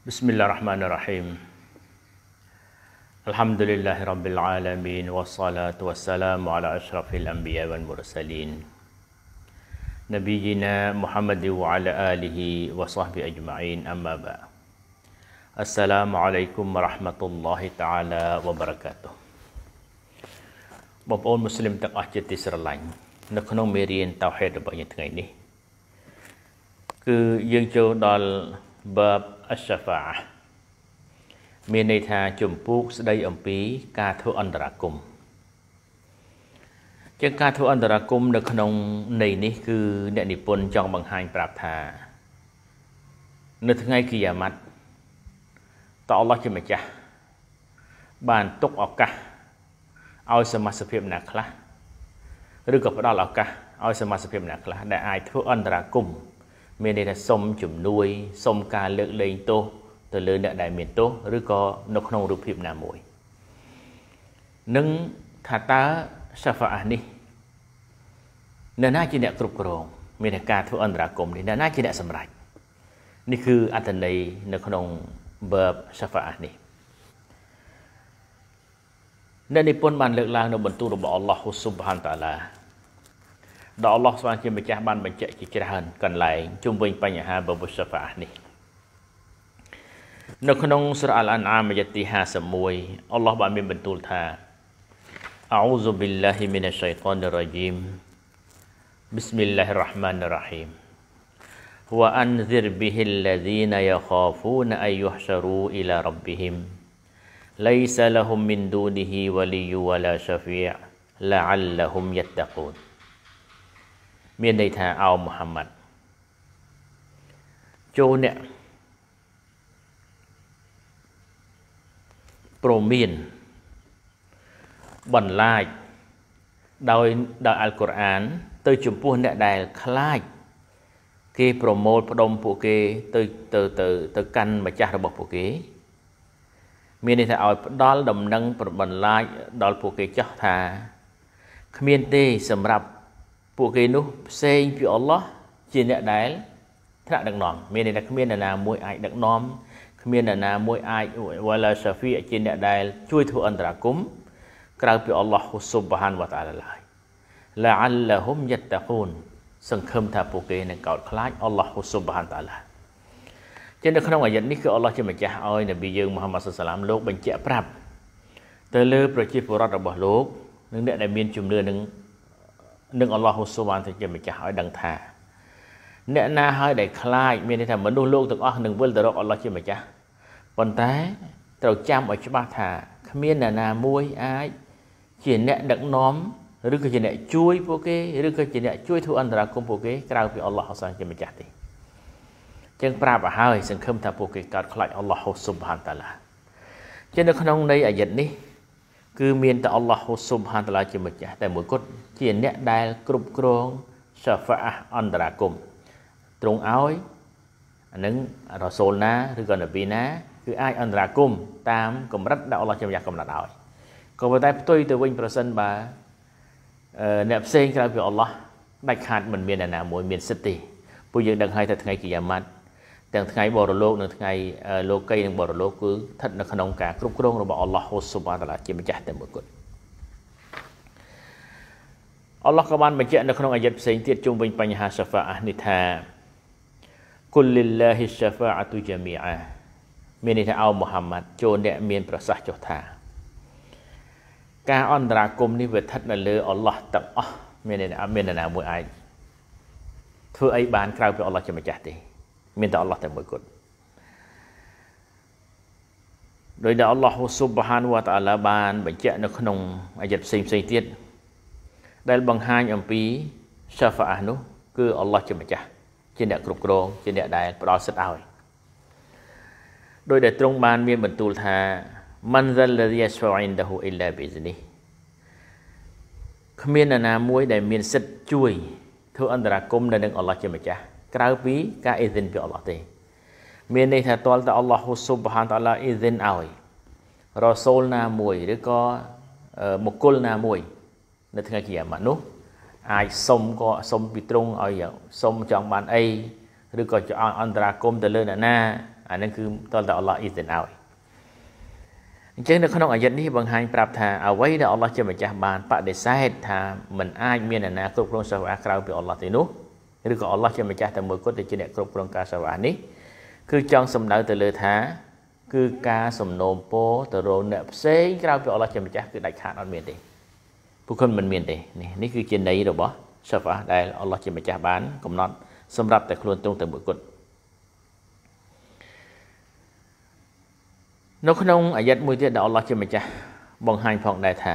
بسم الله الرحمن الرحيم الحمد لله رب العالمين والصلاة والسلام على أشرف الأنبياء والمرسلين نبينا محمد وعلى آله وصحبه أجمعين أما بعد السلام عليكم ورحمة الله تعالى وبركاته បងប្អូនមូស្លីមទាំងអស់ជាទីស្រឡាញ់នៅក្នុងមេរៀនតោហេតរបស់យើងថ្ងៃនេះគឺយើងចូលដល់ bab ash-shafa'ah មានន័យថាជំពូកស្ដីអំពី ការធ្វើអន្តរាគមន៍ជាងការធ្វើអន្តរាគមនៅក្នុងន័យនេះ គឺអ្នកនិពន្ធចង់បង្ហាញប្រាប់ថានៅថ្ងៃគិយាម៉ាត់តើអល់ឡោះជាម្ចាស់បានទុកឱកាសឲ្យសមាជិកណាខ្លះឬក៏ផ្ដល់ឱកាសឲ្យសមាជិកណាខ្លះដែលអាចធ្វើអន្តរាគមន៍មានន័យថាសុំជំនួយសុំការលើកលែងទោសទៅលើអ្នកដែលមានទោសឬក៏នៅក្នុងរូបភាពណាមួយនឹងថាតើសាហ្វាអានេះអ្នកណាជាអ្នកគ្រប់គ្រងមានការធ្វើអន្តរាគមនេះអ្នកណាជាអ្នកសម្រេចនេះគឺអត្ថន័យនៅក្នុង verb សាហ្វាអានេះអ្នកនិពន្ធបានលើកឡើងនៅបន្ទូលរបស់អល់ឡោះស៊ុបហានតាឡាដល់អល់ឡោះស្វាជាម្ចាស់បានបញ្ជាក់ជាច្រើនកន្លែងជុំវិញបញ្ហាបបុសហ្វានេះនៅក្នុងសូរ៉ាអល់អានអាមអាយ៉ាទី51អល់ឡោះបានមានបន្ទូលថា أعوذ بالله من الشيطان الرجيم بسم الله الرحمن الرحيم وأنذر به الذين يخافون أن يحشروا إلى ربهم ليس لهم من دونه ولي ولا شفيع لعلهم يتقون មានន័យថាអោមូហាម៉ាត់ចូលអ្នកប្រមានបន្លាចដោយដោយអល់កុរអាន ទៅចំពោះអ្នកដែលខ្លាចគេប្រមូលផ្ដុំពួកគេទៅទៅទៅទៅកាន់ម្ចាស់របស់ពួកគេ មានន័យថាឲ្យផ្ដាល់ ដំណឹងប្របន្លាចដល់ពួកគេចោះថា គ្មានទេសម្រាប់ពួកគេនោះផ្សេងពីអល់ឡោះជាអ្នកដែលថ្នាក់ដឹកនាំមានន័យថាគ្មាននរណាមួយអាចដឹកនាំគ្មាននរណាមួយអាចវ៉ាឡាសាហ្វីជាអ្នកដែលជួយធ្វើអន្តរាគមក្រៅពីអល់ឡោះស៊ុបហានវតាឡាឡើយឡាអាឡាហ៊ុមយត្តកូនសង្ឃឹមថាពួកគេនឹងកោតខ្លាចអល់ឡោះស៊ុបហានតាឡាជានៅក្នុងអាយត្តនេះគឺអល់ឡោះជាម្ចាស់ឲ្យនប៊ីយើងមូហាម៉ាត់សុសឡាមលោកបញ្ជាក់ប្រាប់ ទៅលើប្រជាពលរដ្ឋរបស់លោកនិងអ្នកដែលមានជំនឿនឹងនិងអល់ឡោះហ៊ូស៊ូបានទៅជាម្ចាស់ឲ្យដឹងថាអ្នកណាហើយដែលខ្លាចមានន័យថាមនុស្សលោកទាំងអស់នឹងវិលទៅរកអល់ឡោះជាម្ចាស់ប៉ុន្តែត្រូវចាំឲ្យច្បាស់ថាគ្មានអ្នកណាមួយអាចជាអ្នកដឹកនាំឬក៏ជាអ្នក ជួយ ពួកគេឬក៏ជាអ្នកជួយ ធ្វើអន្តរាគមពួកគេក្រៅពីអល់ឡោះហ៊ូស៊ូជាម្ចាស់ទេចឹងប្រាប់ឲ្យហើយសង្ឃឹមថាពួកគេកើតខ្លាចអល់ឡោះហ៊ូស៊ូបហានតាឡាជានៅក្នុងនៃអាយិតនេះគឺមានតែអល់ឡោះស៊ុបហានតាឡាជាម្ចាស់តែមួយគត់ជាអ្នកដែលគ្រប់គ្រងសាហ្វាអះអន្តរាគមទ្រង់ឲ្យអានឹងរ៉សូលណាឬក៏នប៊ីណា គឺអាចអន្តរាគមតាមកម្រិតដែលអល់ឡោះជាម្ចាស់កំណត់ឲ្យក៏ប៉ុន្តែផ្ទុយទៅវិញប្រសិនបើអ្នកផ្សេងក្រៅពីអល់ឡោះដាច់ខាតមិនមានអ្នកណាមួយមានសិទ្ធិទេពួកយើងដឹងហើយថាថ្ងៃគីយ៉ាម៉ាត់ទាំងថ្ងៃបរលោកនិងថ្ងៃលោកីនិងបរលោកគឺស្ថិតនៅក្នុងការគ្រប់គ្រងរបស់អល់ឡោះហ៊ូស៊ុបហានតាឡាជាម្ចាស់តែមួយគត់អល់ឡោះក៏បានបញ្ជាក់នៅក្នុងអាយត្តផ្សេងទៀតជុំវិញបញ្ហាសាហ្វាអះនេះថាគុលលីឡាហ៊ីសាហ្វាអតុជាមីអាមានន័យថាអោមូហាម៉ាត់ចូលអ្នក មានប្រសាសន៍ចុះថាការអន្តរាគមនេះវាស្ថិតនៅលើអល់ឡោះទាំងអស់មានន័យថាអត់មាននរណាមួយអាចធ្វើអីបានក្រៅពីអល់ឡោះជាម្ចាស់ទេមានតែអល់ឡោះតែមួយគត់ដោយដែលអល់ឡោះស៊ុបហានវតាឡាបាន បញ្ជាក់ នៅក្នុងអាយ័តផ្សេងផ្សេងទៀតដែលបង្ហាញអំពី syafaah នោះគឺអល់ឡោះជាម្ចាស់ជាអ្នកគ្រប់គ្រងជាអ្នកដែលផ្ដល់សិទ្ធិឲ្យដោយដែលទ្រង់បាន មានបន្ទូលថា man zal ladhi yashfa'u indahu illa bi izni គ្មាននរណាមួយ ដែលមានសិទ្ធិជួយធ្វើអន្តរាគមន៍នៅនឹងអល់ឡោះជាម្ចាស់ក្រៅពីការអ៊ីឌិនពីអល់ឡោះទេមានន័យថាតលតអល់ឡោះស៊ុបហានតាឡាអ៊ីឌិនឲ្យរ៉សូលណាមួយឬក៏មកគលណាមួយ នៅថ្ងៃជាម៉ានោះអាចសុំក៏សុំពីទ្រង់ឲ្យសុំចង់បានអីឬក៏ចង់អន្តរាគមទៅលើអ្នកណាអានឹងគឺតលតអល់ឡោះអ៊ីឌិនឲ្យអញ្ចឹងនៅក្នុងអាយត្តនេះបង្ហាញប្រាប់ថាអ្វីដែលអល់ឡោះជាម្ចាស់បានបដិសេធថាមិនអាចមានអ្នកណាគ្រប់គ្រងសោះអាក្រៅពីអល់ឡោះទេនោះឬក៏អល់ឡោះជាម្ចាស់តែមួយគត់ដែលជាអ្នកគ្រប់គ្រងការសវៈនេះគឺចង់សំដៅទៅលើថា គឺការសំណូមពរទៅរកអ្នកផ្សេងក្រៅពីអល់ឡោះជាម្ចាស់គឺដាច់ខាតអត់មានទេពួកគាត់មិនមានទេនេះនេះគឺជាន័យរបស់សវៈដែលអល់ឡោះជាម្ចាស់បានកំណត់សម្រាប់តែខ្លួនទ្រង់តែមួយគត់នៅក្នុងអាយ័តមួយទៀតដែលអល់ឡោះជាម្ចាស់បង្ហាញផងដែរថា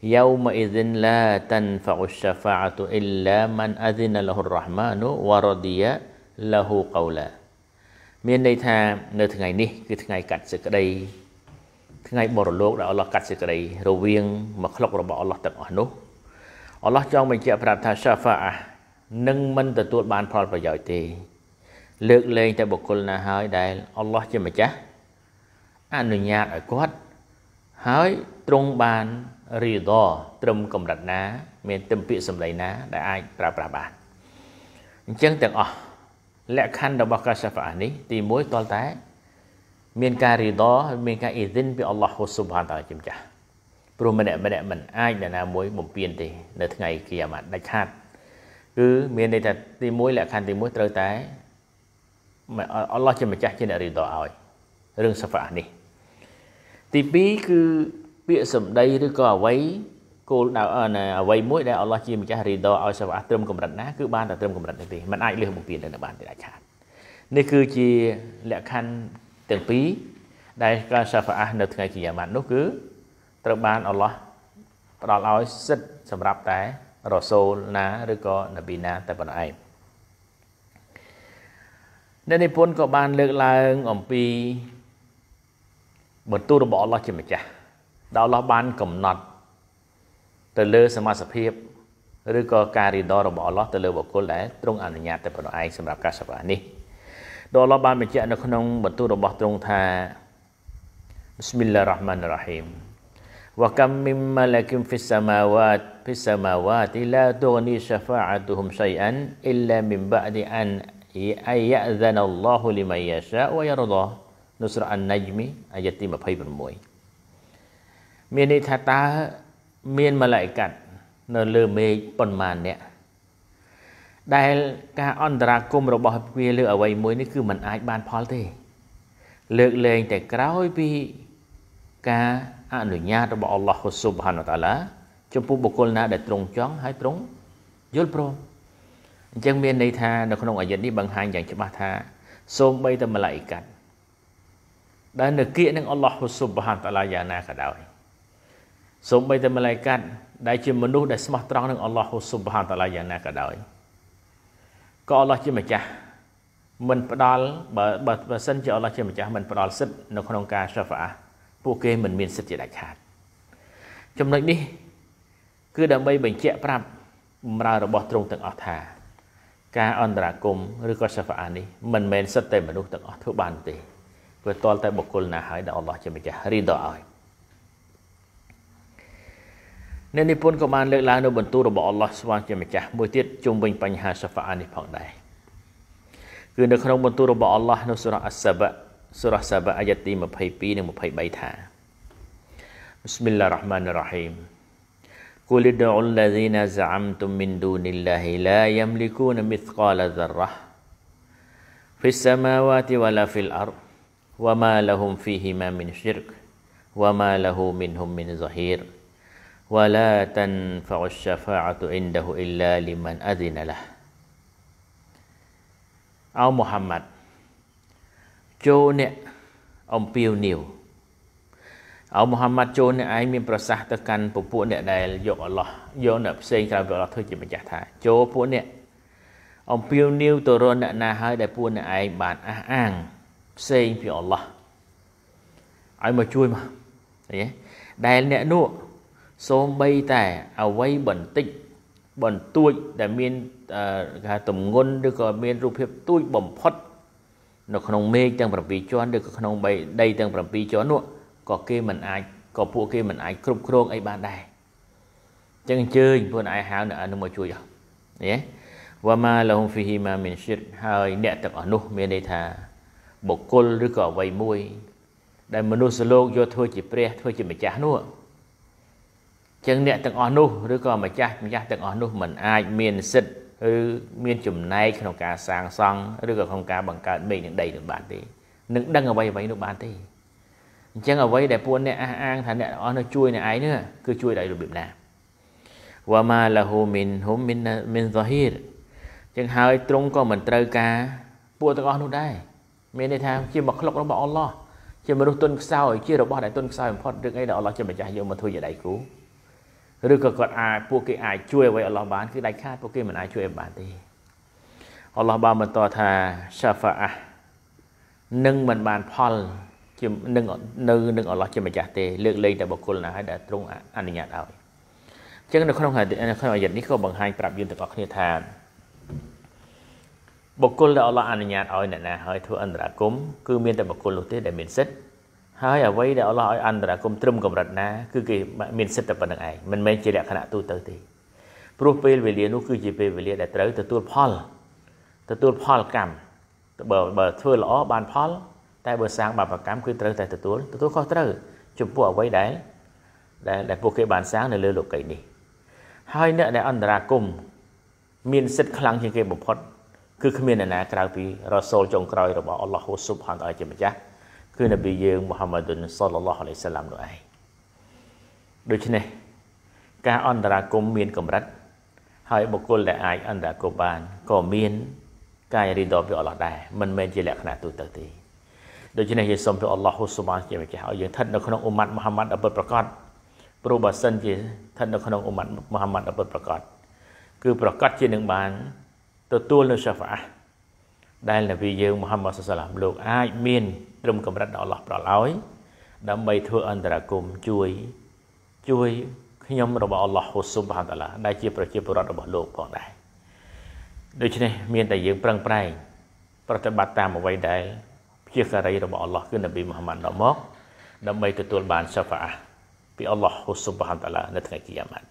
يومئذ لا تنفع الشفاعة إلا من أذن له الرحمن ورضي له قولا មានន័យថានៅថ្ងៃនេះ គឺថ្ងៃកាត់សេចក្តីថ្ងៃបរលោកដែលអល់ឡោះកាត់សេចក្តីរវាងមកក្លុករបស់អល់ឡោះទាំងអស់នោះអល់ឡោះចង់បញ្ជាក់ប្រាប់ថាសាហ្វាអានឹងមិនទទួលបានផលប្រយោជន៍ទេ លើកលែងតែបុគ្គលណាហើយដែល អល់ឡោះជាម្ចាស់អនុញ្ញាតឲ្យគាត់ហើយទ្រង់បានរីដត្រឹមកម្រិតណា មានទឹមពាក្យសម្ដីណា ដែលអាចប្រើប្រាស់បានអញ្ចឹងទាំងអស់លក្ខខណ្ឌរបស់កាសាហ្វានេះ ទី1តលតែ មាន ការរីដមានការអ៊ីឌិនពីអល់ឡោះស៊ុបហានតាជាម្ចាស់ព្រោះម្នាក់ម្នាក់មិនអាចនរណាមួយបំពេញទេនៅថ្ងៃគីយ៉ាម៉ាត់ដាច់ខាតគឺមានន័យថាទី1លក្ខខណ្ឌទី1ត្រូវតែអល់ឡោះជាម្ចាស់ជាអ្នករីដឲ្យរឿងសាហ្វានេះទី2គឺពាក្យសម្ដីឬក៏អ្វីគោលដៅអ្វីមួយដែលអល់ឡោះជាម្ចាស់រីដឲ្យសវៈត្រឹមកម្រិតណាគឺបានតែត្រឹមកម្រិតនេះទេมันអាចលើសបំពេញទៅបានទេអាចខាតនេះ គឺជាលក្ខខណ្ឌទាំងពីរដែលការសាហ្វានៅថ្ងៃគីយ៉ាម៉ាត់នោះគឺ ត្រូវបានអល់ឡោះផ្ដល់ឲ្យសិទ្ធសម្រាប់តែរ៉ូសូលណាឬក៏នប៊ីណាតែប៉ុណ្ណោះឯងអ្នកនិពន្ធក៏បាន លើកឡើងអំពីបើទូរបស់អល់ឡោះជាម្ចាស់ដល់អល់ឡោះបានកំណត់ទៅលើសមាសភាពឬក៏ការរីដររបស់អល់ឡោះទៅលើបុគ្គលដែលទ្រង់អនុញ្ញាតតែប៉ុណ្ណោះឯងសម្រាប់ការសវនានេះដល់អល់ឡោះបានបញ្ជាក់នៅក្នុងបន្ទូលរបស់ទ្រង់ថា Bismillahir Rahmanir Rahim wa kam mim malakin fis samawati fis samawati la tughni syafa'atuhum shay'an illa min ba'di an ya'zana Allahu liman yasha' wa yardah នៅស្រុកអាណៃមីអាយទី26មានន័យថាតើមានមឡិកាត់នៅលើមេឃប៉ុន្មានអ្នកដែលការ អន្តរាគមរបស់វាលើអ្វីមួយនេះគឺมันអាចបានផលទេ លើកលែងតែក្រោយពីការអនុញ្ញាតរបស់អល់ឡោះស៊ុបហានតាឡាចំពោះបុគ្គលណា ដែលទ្រង់ចង់ហើយទ្រង់យល់ព្រមអញ្ចឹងមានន័យថានៅក្នុងអាយត្តនេះបង្ហាញយ៉ាងច្បាស់ថាសូម្បីតែមឡិកាត់ដែលនៅគៀកនឹងអល់ឡោះហ៊ូស៊ុបហានតាឡាយ៉ាងណាក៏ដោយសូម្បីតែម្លាយកាត់ដែលជាមនុស្សដែលស្មោះត្រង់នឹងអល់ឡោះហ៊ូស៊ុបហានតាឡាយ៉ាងណាក៏ដោយក៏អល់ឡោះជាម្ចាស់មិនផ្ដាល់បើបើសិនជាអល់ឡោះជាម្ចាស់មិនផ្ដាល់សិទ្ធនៅក្នុងការសាហ្វាពួកគេមិនមានសិទ្ធជាដាច់ខាតចំណុចនេះ គឺដើម្បីបញ្ជាក់ប្រាប់បម្រើរបស់ទ្រង់ទាំងអស់ថាការ អន្តរាគមឬក៏សាហ្វានេះមិនមែនសិទ្ធតែមនុស្សទាំងអស់ធ្វើបានទេព្រោះតលតែបុគ្គលណាហើយដែលអល់ឡោះជាម្ចាស់រីដឲ្យអ្នកនិពន្ធក៏បានលើកឡើងនៅបន្ទូលរបស់អល់ឡោះស្វាងជាម្ចាស់មួយទៀតជុំវិញបញ្ហាសាហ្វានេះផងដែរគឺនៅក្នុងបន្ទូលរបស់អល់ឡោះនៅសូរ៉ាអសាបៈសូរ៉ាសាបៈអាយ៉ាទី22និង23ថាបិស្មិលឡាហ៊្រម៉ានរ៉ហ៊ីម قل ادعوا الذين زعمتم من دون الله لا يملكون مثقال ذرة في السماوات ولا في الأرض وما لهم فيهما من شرك وما له منهم من ظهير ولا تنفع الشفاعة عنده إلا لمن أذن له أو محمد ចូលអ្នកអំពាវនាវអោមូហាម៉ាត់ចូលអ្នកឯងមានប្រសាសន៍ទៅកាន់ពពួកអ្នកដែលយកអល់ឡោះយកអ្នកផ្សេងក្រៅពីអល់ឡោះធ្វើជាម្ចាស់ថាចូលពួកអ្នកអំពាវនាវទៅរកអ្នកណាហើយដែលពួកអ្នកឯងបានអះអាងផ្សេងពីអល់ឡោះឲ្យមកជួយមកអីដែលអ្នកនោះសូម្បីតែអវ័យបន្តិចបន្ទួចដែលមានគេថាទម្ងន់ឬក៏មានរូបភាពទួចបំផុតនៅក្នុងមេឃទាំង7ជាន់ឬក៏ក្នុងដីទាំង7ជាន់នោះក៏គេមិនអាចក៏ពួកគេមិនអាចគ្រប់គ្រងអីបានដែរចឹងអញ្ជើញពួកឯងហៅអ្នកនោះមកជួយអស់យេវ៉ាម៉ាឡុំហ្វីហ៊ីម៉ាមីនឈិតហើយ អ្នកទាំងអស់នោះមានន័យថាបុគ្គលឬក៏អ្វីមួយ ដែល មនុស្សលោកយកធ្វើជាព្រះ ធ្វើជាម្ចាស់នោះចឹងអ្នកទាំងអស់នោះឬក៏ម្ចាស់ម្ចាស់ទាំងអស់នោះមិនអាចមានសិទ្ធិឬមាន ចំណែកក្នុងការសាងសង់ឬក៏ក្នុងការបង្កើតមេឃនឹងដីនឹងបានទេនឹងដឹងអ្វីអ្វីនោះបានទេអញ្ចឹងអ្វីដែលពួកអ្នកអះអាងថាអ្នកទាំងអស់នោះជួយអ្នកឯងនោះគឺជួយដោយរបៀបណាវ៉ាម៉ាឡាហ៊ូមីនហ៊ុមមីនមីនហ្សាហ៊ីរចឹងហើយទ្រង់ក៏មិនត្រូវការពួកទាំងអស់នោះដែរមានន័យថាជាមកក្លុករបស់អល់ឡោះជាមនុស្សទុនខ្សោយជារបស់ដែលទុនខ្សោយបំផុតរឿងអីដែលអល់ឡោះជាម្ចាស់យកមកធ្វើជាដៃគូឬក៏គាត់អាចពួកគេអាចជួយអ្វីអល់ឡោះបានគឺដាច់ខាតពួកគេមិនអាចជួយបានទេអល់ឡោះបានបន្តថា Shafa'ah នឹងមិនបានផលជានឹងនៅនឹងអល់ឡោះជាម្ចាស់ទេលើកលែងតែបុគ្គលណាហើយដែលទ្រង់អនុញ្ញាតឲ្យអញ្ចឹងនៅក្នុងនៅក្នុងអាយត្តនេះក៏បង្ហាញប្រាប់យើងទាំងអស់គ្នាថាបុគ្គលដែលអល់ឡោះអនុញ្ញាតឲ្យអ្នកណាហើយធ្វើអន្តរាគមគឺ មានតែបុគ្គលនោះទេដែលមានសិទ្ធិហើយអ្វីដែលអល់ឡោះឲ្យអន្តរាគមត្រឹមកម្រិតណាគឺគេមានសិទ្ធិតែប៉ុណ្្នឹងឯងមិនមែនជាលក្ខណៈទូទៅទេព្រោះពេលវេលានោះគឺជាពេលវេលាដែលត្រូវទទួលផលទទួលផលកម្មបើបើធ្វើល្អបានផលតែបើសាង បាបកម្មគឺត្រូវតែទទួលទទួលខុសត្រូវចំពោះអ្វីដែលដែលដែលពួកគេ បានសាងនៅលើលោកីនេះ ហើយអ្នកដែលអន្តរាគមមានសិទ្ធិខ្លាំងជាងគេបំផុតគឺគ្មានអ្នកណាក្រៅពីរ៉ាសូលចុងក្រោយរបស់អល់ឡោះហ៊ូស៊ុបហានតាជាម្ចាស់គឺនប៊ីយើងមូហាម៉ាឌុនសលឡោះអាឡៃសាឡាមនោះឯងដូច្នេះការអន្តរាគមមានកម្រិតហើយបុគ្គលដែលអាចអន្តរាគមបានក៏មាន ការរីដពីអល់ឡោះដែរមិនមែនជាលក្ខណៈទូទៅទេដូច្នេះយើងសូមព្រះអល់ឡោះហ៊ូស៊ុបជាម្ចាស់ឲ្យយើងស្ថិតនៅក្នុងអ៊ុម៉ាត់មូហាម៉ាត់អពិតប្រកបព្រោះបើសិនជាស្ថិតនៅក្នុងអ៊ុម៉ាត់មូហាម៉ាត់អពិតប្រកបគឺប្រកាសជានឹងបានទទួលនៅសាហ្វាដែលនប៊ីយើងមូហាម៉ាត់សាឡាមលោកអាចមាន ត្រឹមកម្រិតដល់អល់ឡោះប្រឡោយដើម្បីធ្វើអន្តរាគមជួយជួយខ្ញុំរបស់អល់ឡោះហ៊ូស៊ុបហាតាឡាដែលជាប្រជាពលរដ្ឋរបស់លោកផងដែរដូច្នេះ មាន តែយើង ប្រឹងប្រែងប្រតិបត្តិតាមអ្វីដែលជាការីរបស់អល់ឡោះគឺនប៊ីមូហាម៉ាត់ដល់មកដើម្បីទទួលបានសាហ្វាពីអល់ឡោះហ៊ូស៊ុបហាតាឡានៅថ្ងៃគីយ៉ាម៉ាត់